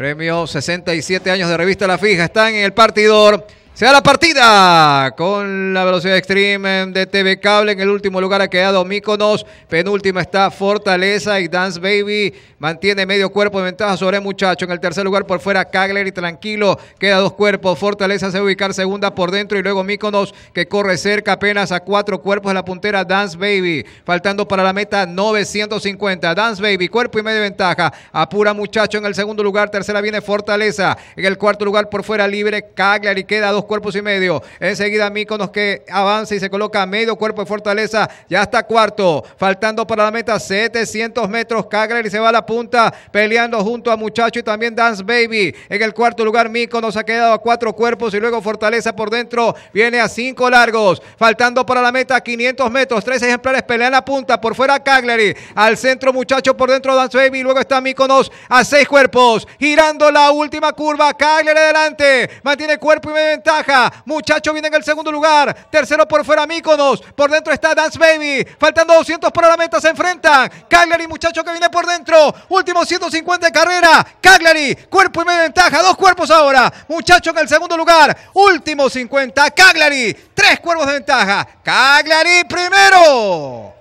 Premio 67 años de revista La Fija. Están en el partidor. Se da la partida con la velocidad extreme de TV Cable. En el último lugar ha quedado Míconos. Penúltima está Fortaleza y Dance Baby. Mantiene medio cuerpo de ventaja sobre Muchacho. En el tercer lugar por fuera kagler y Tranquilo. Queda dos cuerpos. Fortaleza se va a ubicar segunda por dentro y luego Míconos que corre cerca apenas a cuatro cuerpos de la puntera Dance Baby. Faltando para la meta 950. Dance Baby, cuerpo y medio de ventaja. Apura Muchacho en el segundo lugar. Tercera viene Fortaleza. En el cuarto lugar por fuera libre kagler y queda dos cuerpos y medio. Enseguida Míconos que avanza y se coloca a medio cuerpo de Fortaleza. Ya está cuarto. Faltando para la meta 700 metros. y se va a la punta peleando junto a Muchacho y también Dance Baby. En el cuarto lugar Míconos ha quedado a cuatro cuerpos y luego Fortaleza por dentro viene a cinco largos. Faltando para la meta 500 metros. Tres ejemplares pelean la punta. Por fuera Caglery. Al centro Muchacho por dentro Dance Baby. Luego está Míconos a seis cuerpos. Girando la última curva. Caglery adelante. Mantiene cuerpo y medio ventana. Muchacho viene en el segundo lugar. Tercero por fuera Míconos. Por dentro está Dance Baby. Faltan 200 para la meta se enfrentan. Cagliari, muchacho que viene por dentro. Último 150 de carrera. Cagliari, cuerpo y media ventaja. Dos cuerpos ahora. Muchacho en el segundo lugar. Último 50. Cagliari, tres cuerpos de ventaja. Cagliari primero.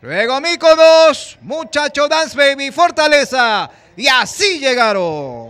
Luego Míconos, muchacho Dance Baby, Fortaleza. Y así llegaron.